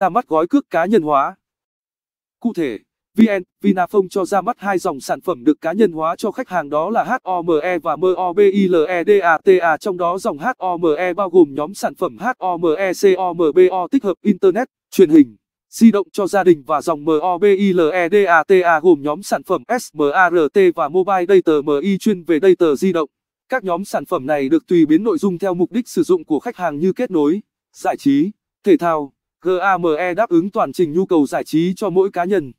ra mắt gói cước cá nhân hóa. Cụ thể, VN Vinaphone cho ra mắt hai dòng sản phẩm được cá nhân hóa cho khách hàng đó là HOME và MOBILEDATA trong đó dòng HOME bao gồm nhóm sản phẩm HOMECOMBO e tích hợp Internet, truyền hình, di động cho gia đình và dòng MOBILEDATA gồm nhóm sản phẩm SMART và Mobile Data MI chuyên về data di động. Các nhóm sản phẩm này được tùy biến nội dung theo mục đích sử dụng của khách hàng như kết nối, giải trí, thể thao, GAME đáp ứng toàn trình nhu cầu giải trí cho mỗi cá nhân.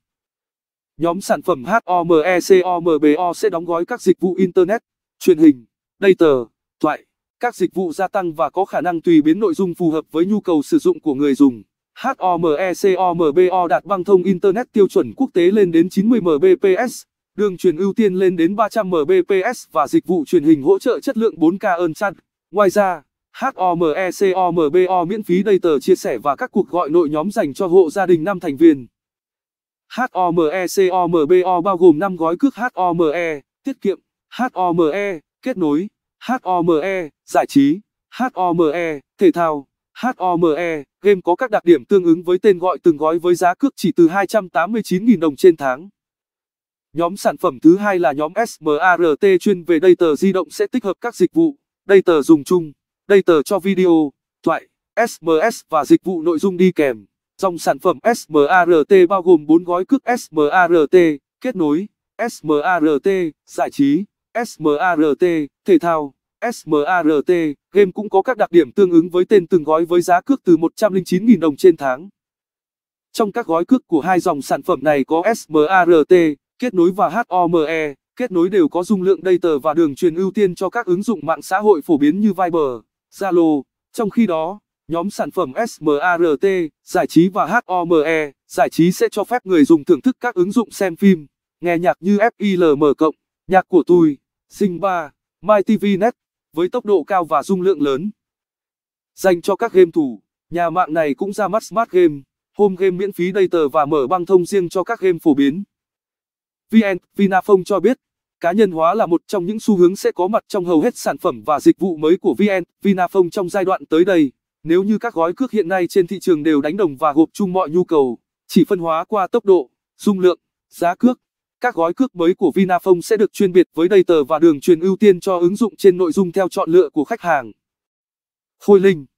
Nhóm sản phẩm HOMECOMBO sẽ đóng gói các dịch vụ Internet, truyền hình, data, thoại, các dịch vụ gia tăng và có khả năng tùy biến nội dung phù hợp với nhu cầu sử dụng của người dùng. HOMECOMBO đạt băng thông Internet tiêu chuẩn quốc tế lên đến 90 Mbps, đường truyền ưu tiên lên đến 300 Mbps và dịch vụ truyền hình hỗ trợ chất lượng 4K ơn chăn. Ngoài ra, HOMECOMBO e miễn phí data chia sẻ và các cuộc gọi nội nhóm dành cho hộ gia đình 5 thành viên. HOMECOMBO e bao gồm 5 gói cước HOME, tiết kiệm, HOME, kết nối, HOME, giải trí, HOME, thể thao, HOME, game có các đặc điểm tương ứng với tên gọi từng gói với giá cước chỉ từ 289.000 đồng trên tháng. Nhóm sản phẩm thứ hai là nhóm SMART chuyên về data di động sẽ tích hợp các dịch vụ, data dùng chung data cho video, thoại, SMS và dịch vụ nội dung đi kèm. Dòng sản phẩm SMART bao gồm 4 gói cước SMART, kết nối, SMART, giải trí, SMART, thể thao, SMART. Game cũng có các đặc điểm tương ứng với tên từng gói với giá cước từ 109.000 đồng trên tháng. Trong các gói cước của hai dòng sản phẩm này có SMART, kết nối và HOME, kết nối đều có dung lượng data và đường truyền ưu tiên cho các ứng dụng mạng xã hội phổ biến như Viber. Zalo. Trong khi đó, nhóm sản phẩm SMART, giải trí và HOME, giải trí sẽ cho phép người dùng thưởng thức các ứng dụng xem phim, nghe nhạc như FILM cộng, nhạc của tôi, Zing3, MyTVNet, với tốc độ cao và dung lượng lớn. Dành cho các game thủ, nhà mạng này cũng ra mắt Smart Game, Home Game miễn phí data và mở băng thông riêng cho các game phổ biến. VN Vinaphone cho biết, Cá nhân hóa là một trong những xu hướng sẽ có mặt trong hầu hết sản phẩm và dịch vụ mới của VN Vinaphone trong giai đoạn tới đây. Nếu như các gói cước hiện nay trên thị trường đều đánh đồng và gộp chung mọi nhu cầu, chỉ phân hóa qua tốc độ, dung lượng, giá cước, các gói cước mới của Vinaphone sẽ được chuyên biệt với đầy tờ và đường truyền ưu tiên cho ứng dụng trên nội dung theo chọn lựa của khách hàng. Khôi Linh